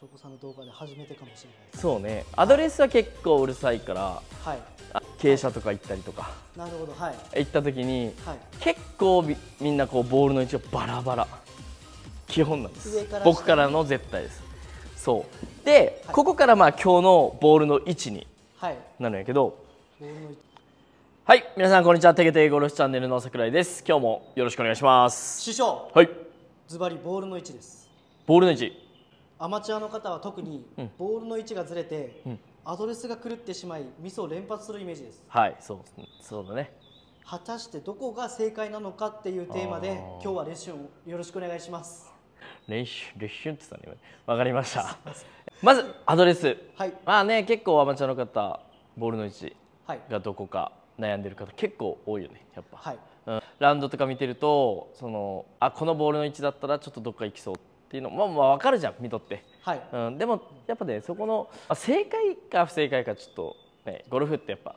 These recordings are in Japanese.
翔子さんの動画で初めてかもしれないそうねアドレスは結構うるさいから、はい、傾斜とか行ったりとかなるほど、はい、行った時に、はい、結構みんなこうボールの位置をバラバラ基本なんです僕からの絶対ですそうで、はい、ここからまあ今日のボールの位置になるんやけど、はい、皆さんこんにちはテゲテゲゴルフチャンネルの桜井です今日もよろしくお願いします師匠はいズバリボールの位置ですボールの位置アマチュアの方は特にボールの位置がずれて、アドレスが狂ってしまいミスを連発するイメージですはいそうそうだね果たしてどこが正解なのかっていうテーマで今日は練習をよろしくお願いします練習練習って言ったねわかりましたまずアドレスはいまあね結構アマチュアの方ボールの位置がどこか悩んでる方結構多いよねやっぱはい、うん、ラウンドとか見てるとそのあこのボールの位置だったらちょっとどっか行きそうっていうのも、まあ、分かるじゃん水とって、はいうん、でもやっぱねそこの正解か不正解かちょっと、ね、ゴルフってやっぱ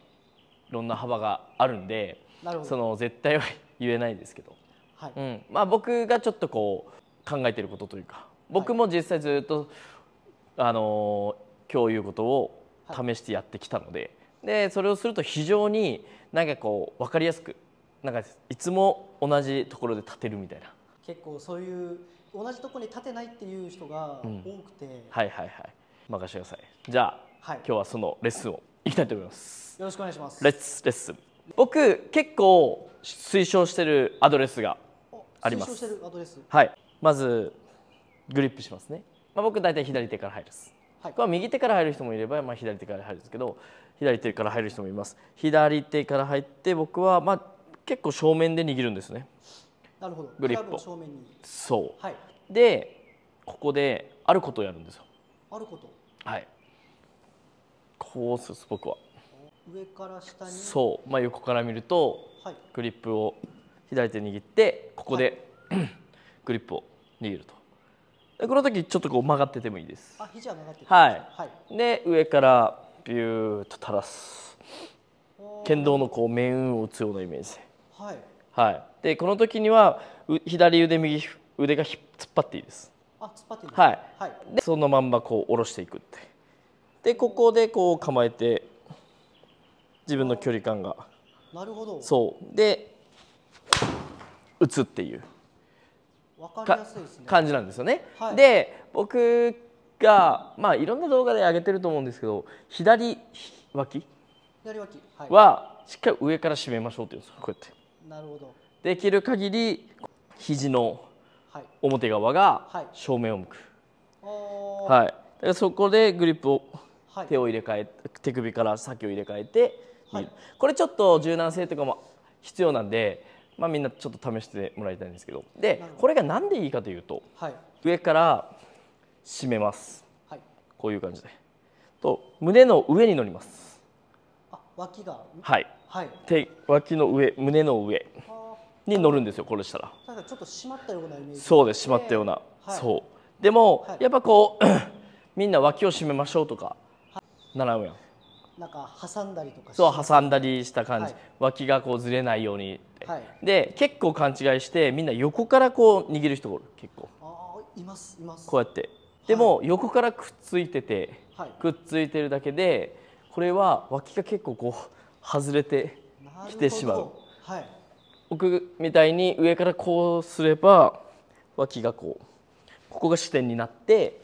いろんな幅があるんでその絶対は言えないんですけど、はいうんまあ、僕がちょっとこう考えてることというか僕も実際ずっと、はい、あの今日いうことを試してやってきたのではい、でそれをすると非常になんかこう分かりやすくなんかいつも同じところで立てるみたいな。結構そういう同じとこに立てないっていう人が多くて、うん、はいはいはい任せてくださいじゃあ、はい、今日はそのレッスンをいきたいと思いますよろしくお願いしますレッツレッスン僕結構推奨してるアドレスがありますはいまずグリップしますね、まあ、僕大体左手から入るです、はい、これは右手から入る人もいれば、まあ、左手から入るんですけど左手から入る人もいます左手から入って僕はまあ結構正面で握るんですねなるほどグリップ正面にそう、はい、でここであることをやるんですよあることはいこうするす僕は上から下にそう、まあ、横から見ると、はい、グリップを左手握ってここで、はい、グリップを握るとでこの時ちょっとこう曲がっててもいいですあ肘は曲がってはい、はい、で上からビューッと垂らす剣道のこう面を打つようなイメージではい、はい、でこの時には左腕右腕が突っ張っていいですあ突っ張っていいですはい、はい、でそのまんまこう下ろしていくってでここでこう構えて自分の距離感がなるほどそうで打つっていうわかりやすいですね感じなんですよね、はい、で僕がまあいろんな動画で上げてると思うんですけど左脇左脇、はい、はしっかり上から締めましょうっていうんですこうやってなるほどできる限り肘の表側が正面を向く、はい、はい、そこでグリップを手を入れ替え、はい、手首から先を入れ替えて、はい、これちょっと柔軟性とかも必要なんで、まあ、みんなちょっと試してもらいたいんですけどでこれが何でいいかというと、上から締めます、こういう感じでと胸の上に乗りますあ脇がはい、はい、手脇の上胸の上に乗るんですよこれしたらただちょっと締まったようなイメージそうです締まったような、はい、そうでも、はい、やっぱこう みんな脇を締めましょうとか、はい、習うやんなんか挟んだりとかそう挟んだりした感じ、はい、脇がこうずれないように、はい、で結構勘違いしてみんな横からこう握る人がおる結構ああいますいますこうやってでも、横からくっついてて、はい、くっついてるだけでこれは脇が結構こう外れてきてしまう、はい、僕みたいに上からこうすれば脇がこうここが支点になって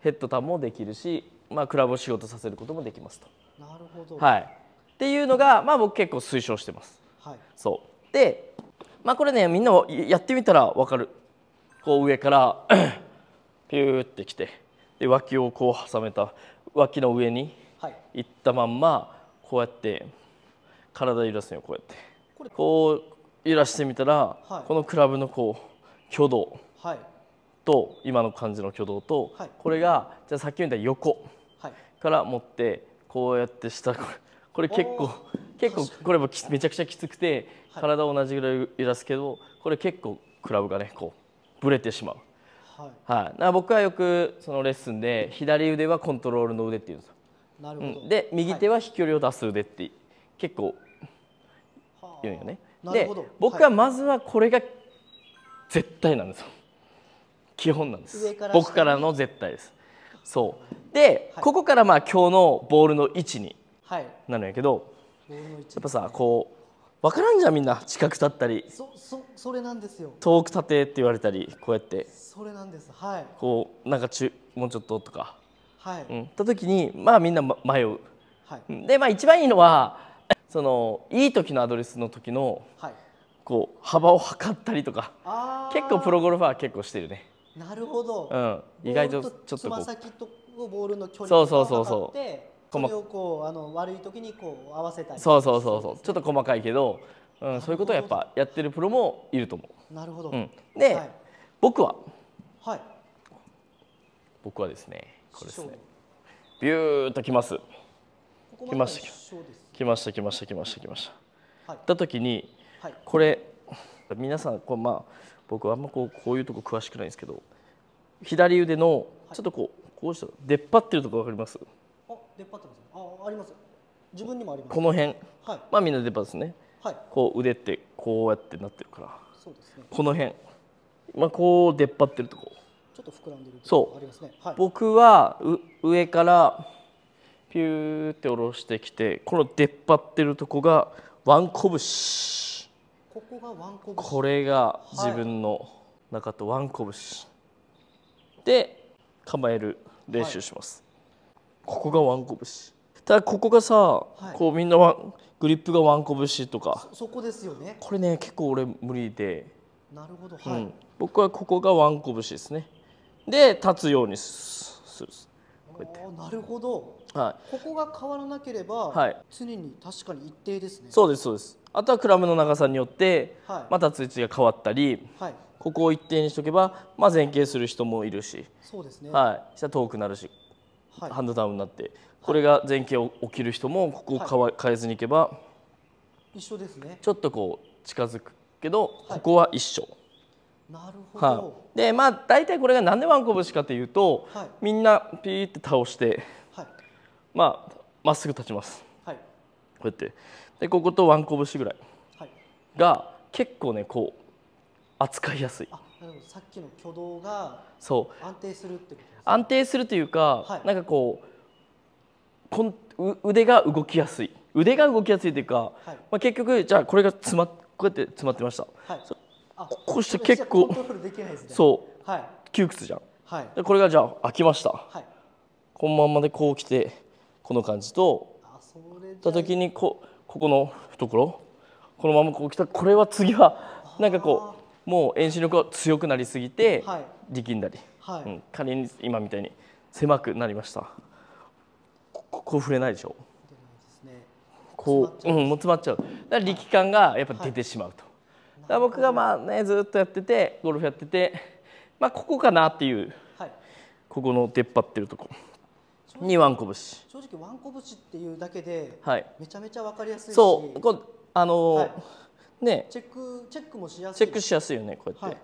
ヘッドターンもできるし、まあ、クラブを仕事させることもできますと。なるほど、はい、っていうのが、まあ、僕結構推奨してます。はい、そうで、まあ、これねみんなやってみたら分かる。こう上から ピューってきてで脇をこう挟めた脇の上にいったまんまこうやって体揺らすのよこうやって。これこういらしてみたら、はい、このクラブのこう挙動と、今の感じの挙動と、はい、これがじゃあさっき言った横から持ってこうやって下これ これ結構結構これもめちゃくちゃきつくて、体同じぐらい揺らすけどこれ結構クラブがねこうぶれてしまう。はい、はい、僕はよくそのレッスンで左腕はコントロールの腕っていうんですよなるほど、うん、で右手は飛距離を出す腕って結構言うんよね。で僕はまずはこれが絶対なんですよ。基本なんです。から僕からの絶対です。そうで、はい、ここからまあ今日のボールの位置になるんやけど、はい、やっぱさこう分からんじゃんみんな近く立ったりそそそれなんですよ遠く立てって言われたりこうやってそれなんですはいこうなんかちゅもうちょっととかはい、うん、た時にまあみんな迷う、はい、でまあ一番いいのはそのいい時のアドレスの時の、はい、こう幅を測ったりとか結構プロゴルファー結構してるねなるほど、うん、意外とちょっとつま先とボールの距離そうそうそうそうそれをこうあの悪い時にこう合わせたりそうそうそうそう、ちょっと細かいけど、うん、そういうことをやっぱやってるプロもいると思うなるほど、うん、で、はい、僕ははい僕はですねこれですねビューッときますきましたけど来ました来ました来ました来ました。はい、た時に、はい、これ皆さんこう、まあ、僕あんまこうこういうとこ詳しくないんですけど左腕のちょっとこうこうした出っ張ってるとこ分かりますあ出っ張ってますああります自分にもありますこの辺、はい、まあみんな出っ張ですね、はい、こう腕ってこうやってなってるからそうです、ね、この辺、まあ、こう出っ張ってるとこちょっと膨らんでるそうありますね、はい、僕はう上からピューって下ろしてきてこの出っ張ってるとこがワンこぶしここがワンこぶしこれが自分の中とワンこぶし、で構える練習します、はい、ここがワンこぶしただここがさ、はい、こうみんなワングリップがワンこぶしとかそこですよねこれね結構俺無理でなるほど、はい、うん、僕はここがワンこぶしですねで立つようにするこてなるほど、はい、ここが変わらなければ、はい、常に確かに一定ですねそうですそうですあとはクラムの長さによって、はい、また通知が変わったり、はい、ここを一定にしとけば、まあ、前傾する人もいるしそうですね、はい、したら遠くなるし、はい、ハンドダウンになってこれが前傾を起きる人もここを変えずにいけば、一緒ですねちょっとこう近づくけど、ここは一緒。なるはい、でまあ大体これがなんでワンコブシかというと、はい、みんなピーって倒して、はい、まあまっすぐ立ちます、はい、こうやってでこことワンコブシぐらいが結構ねこう扱いやすい。あさっきの挙動がそう安定するってことです安定するというか、はい、なんかこうこんう腕が動きやすい腕が動きやすいというか、はい、まあ、結局じゃあこれが詰まこうやって詰まってました、はい、こうして結構、そう、はい、窮屈じゃん、はい、でこれがじゃあ開きました、はい、このまんまでこう来てこの感じとた時にこここの懐このままこう来たこれは次はなんかこうもう遠心力が強くなりすぎて力んだり、はいうん、仮に今みたいに狭くなりましたここ触れないでしょこう、うん、もう詰まっちゃうだから力感がやっぱ出てしまうと。僕がまあねずっとやっててゴルフやってて、まあ、ここかなっていう、はい、ここの出っ張ってるとこにわんこぶし。正直わんこぶしっていうだけで、はい、めちゃめちゃ分かりやすいしそうこあのーはい、ねチェックチェックもしやすいチェックしやすいよねこうやって、は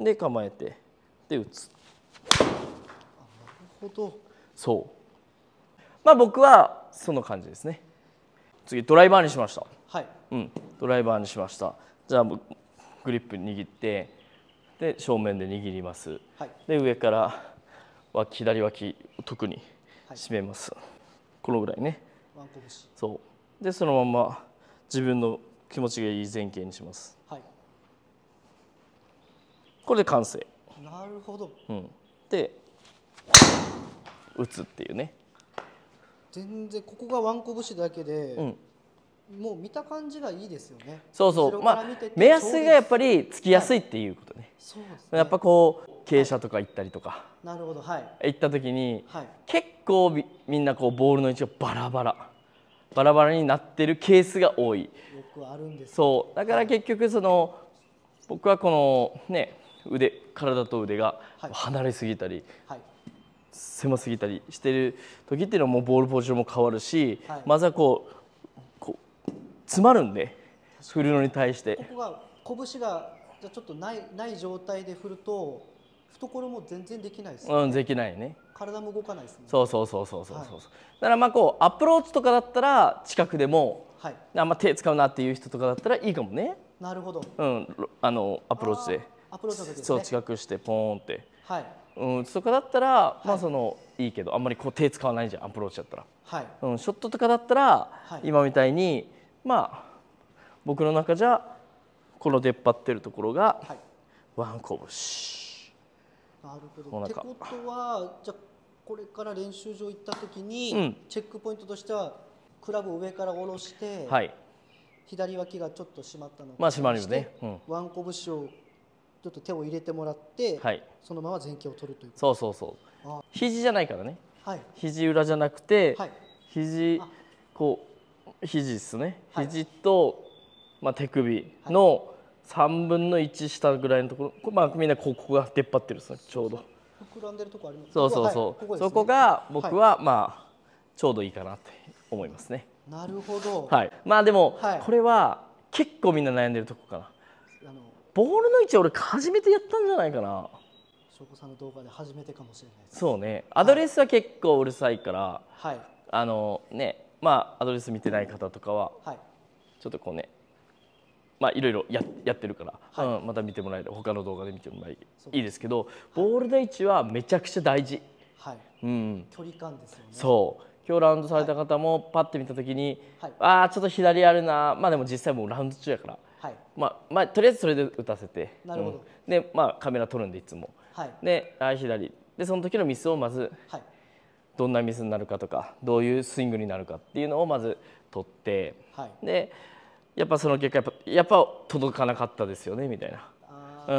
い、で構えてで打つなるほどそうまあ僕はその感じですね次ドライバーにしましたはい、うん、ドライバーにしましたじゃあグリップ握ってで正面で握ります、はい、で上から脇左脇特に締めます、はい、このぐらいねそうでそのまま自分の気持ちがいい前傾にします、はい、これで完成なるほど、うん、で打つっていうね全然ここがワンコ節だけで、うんもう見た感じがいいですよねそうそうまあ目安がやっぱりつきやすいっていうことねはい、そうです、ね、やっぱこう傾斜とか行ったりとか、なるほどはい行った時に、はい、結構みんなこうボールの位置がバラバラバラバラになってるケースが多いよくあるんですそうだから結局その、僕はこのね腕体と腕が離れすぎたり、はい、狭すぎたりしてる時っていうのはもうボールポジションも変わるし、はい、まずはこう詰まるんで振るのに対してここが拳がじゃちょっとないない状態で振ると懐も全然できないです、ね、うんできないね体も動かないですねそうそうそうそうそうそう、はい、だからまあこうアプローチとかだったら近くでも、はい、あんま手使うなっていう人とかだったらいいかもねなるほどうんあのアプローチでアプローチで、ね、そう近くしてポーンってはいうん、とかだったら、まあそのいいけどあんまりこう手使わないじゃんアプローチだったら、はいうん、ショットとかだったら、はい、今みたいにまあ僕の中じゃこの出っ張ってるところが、はい、ワンこぶし。なるほどってことはじゃこれから練習場行った時に、うん、チェックポイントとしてはクラブを上から下ろして、はい、左脇がちょっと締まったのまあ締まるよね、うん、ワンこぶしをちょっと手を入れてもらって、はい、そのまま前傾を取るというそうそうそう肘じゃないからね、はい、肘裏じゃなくて、はい、肘こう肘ですね、はい、肘と、まあ、手首の3分の1下ぐらいのところ、まあ、みんなここが出っ張ってるんですねちょうど膨らんでるとこありますそうそうそう、ここそこが僕は、まあちょうどいいかなって思いますねなるほど、はい、まあでも、これは結構みんな悩んでるとこかなボールの位置俺初めてやったんじゃないかな翔子さんの動画で初めてかもしれないそうねアドレスは結構うるさいから、はい、あのねまあ、アドレス見てない方とかは、はい、ちょっとこうねまあ、いろいろややってるから、はい、また見てもらえる他の動画で見てもらえいいですけどボールの位置はめちゃくちゃ大事、はいうん、距離感ですよねそう今日ラウンドされた方もパッて見た時に、はい、ああちょっと左あるなまあでも実際もうラウンド中やから、はいまあまあ、とりあえずそれで打たせてなるほど、うん、で、まあ、カメラ撮るんでいつも、はい、であ左でその時のミスをまず、はいどんなミスになるかとかどういうスイングになるかっていうのをまず取って、はい、でやっぱその結果やっぱやっぱ届かなかったですよねみたいな。う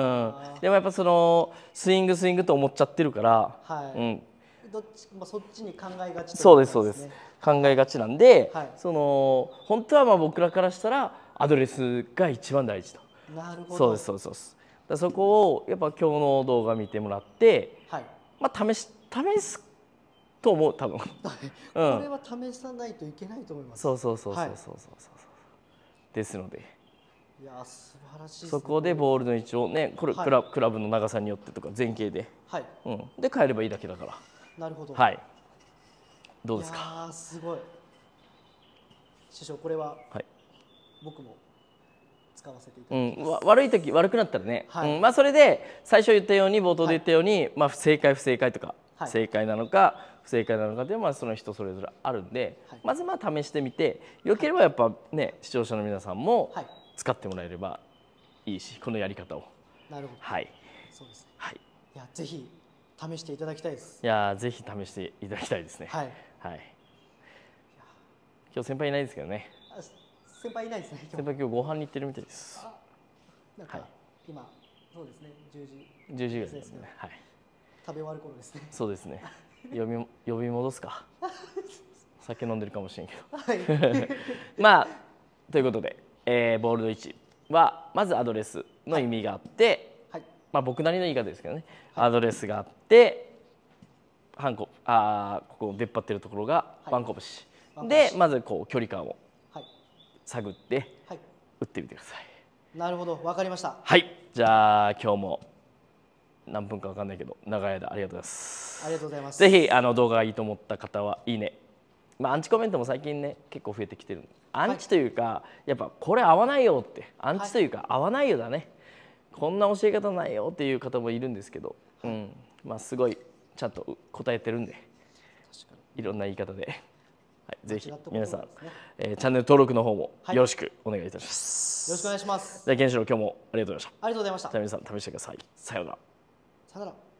ん、でもやっぱそのスイングスイングと思っちゃってるから、はい、うん、どっちまあ、そっちに考えがち、ね、そうですそうです考えがちなんで、はい、その本当はまあ僕らからしたらアドレスが一番大事となるほどそうですそうですそうですだそこをやっぱ今日の動画見てもらって、はいまあ、試し試すと思う多分これは試さないといけないと思います、そうそうそうそうそうそうはい、ですのでいや素晴らしい、そこでボールの位置をねこれ、はい、クラブの長さによってとか前傾で、はいうん、で変えればいいだけだからなるほどはいどうですかあすごい師匠これは、はい、僕も使わせていただきます、うん、悪い時悪くなったらね、はい、うん、まあ、それで最初言ったように冒頭で言ったように、はい、まあ、不正解不正解とか正解なのか不正解なのかでまあその人それぞれあるんで、はい、まずまあ試してみて良ければやっぱね視聴者の皆さんも使ってもらえればいいしこのやり方を。なるほどはいそうですね、はい、いやぜひ試していただきたいですいやぜひ試していただきたいですねはい、はい、今日先輩いないですけどね先輩いないですね先輩今日ご飯に行ってるみたいですなんか、はい、今そうですね十時十時ぐらいですねはい食べ終わる頃ですねそうですね 呼び呼び戻すか酒飲んでるかもしれんけど、はい、まあということで、えー、ボールド1はまずアドレスの意味があって、はい、まあ、僕なりの言い方ですけどね、はい、アドレスがあってハンコあここ出っ張ってるところがワンコブシ、でまずこう距離感を探って打ってみてください。なるほど、わかりました。はい、じゃあ今日も何分かわかんないけど長い間ありがとうございますありがとうございますぜひあの動画がいいと思った方はいいねまあアンチコメントも最近ね結構増えてきてるアンチというか、はい、やっぱこれ合わないよってアンチというか合わないよだね、はい、こんな教え方ないよっていう方もいるんですけど、うんまあすごいちゃんと答えてるんでいろんな言い方で、はい、ぜひ皆さん、ねえー、チャンネル登録の方もよろしくお願いいたします、よろしくお願いしますじゃあ健志郎今日もありがとうございましたありがとうございましたじゃあ皆さん試してくださいさようならさよな